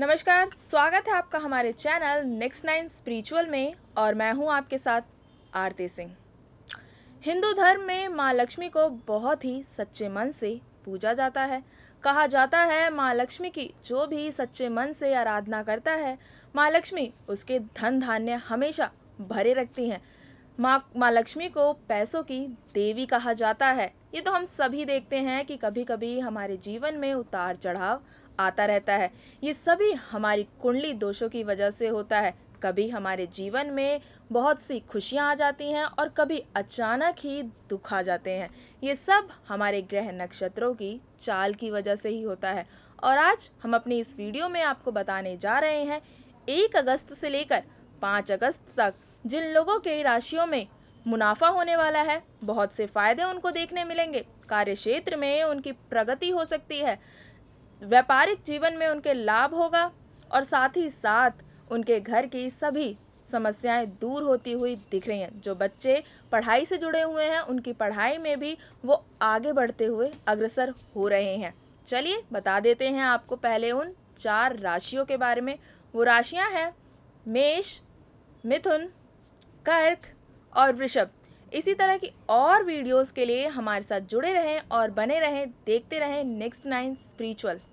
नमस्कार स्वागत है आपका हमारे चैनल नेक्स्ट नाइन स्पिरिचुअल में और मैं हूं आपके साथ आरती सिंह हिंदू धर्म में माँ लक्ष्मी को बहुत ही सच्चे मन से पूजा जाता है कहा जाता है माँ लक्ष्मी की जो भी सच्चे मन से आराधना करता है माँ लक्ष्मी उसके धन धान्य हमेशा भरे रखती हैं माँ माँ लक्ष्मी को पैसों की देवी कहा जाता है ये तो हम सभी देखते हैं कि कभी कभी हमारे जीवन में उतार चढ़ाव आता रहता है ये सभी हमारी कुंडली दोषों की वजह से होता है कभी हमारे जीवन में बहुत सी खुशियाँ आ जाती हैं और कभी अचानक ही दुख आ जाते हैं ये सब हमारे ग्रह नक्षत्रों की चाल की वजह से ही होता है और आज हम अपनी इस वीडियो में आपको बताने जा रहे हैं एक अगस्त से लेकर पाँच अगस्त तक जिन लोगों के राशियों में मुनाफा होने वाला है बहुत से फायदे उनको देखने मिलेंगे कार्य क्षेत्र में उनकी प्रगति हो सकती है व्यापारिक जीवन में उनके लाभ होगा और साथ ही साथ उनके घर की सभी समस्याएं दूर होती हुई दिख रही हैं जो बच्चे पढ़ाई से जुड़े हुए हैं उनकी पढ़ाई में भी वो आगे बढ़ते हुए अग्रसर हो रहे हैं चलिए बता देते हैं आपको पहले उन चार राशियों के बारे में वो राशियां हैं मेष मिथुन कर्क और वृषभ इसी तरह की और वीडियोस के लिए हमारे साथ जुड़े रहें और बने रहें देखते रहें नेक्स्ट नाइन स्पिरिचुअल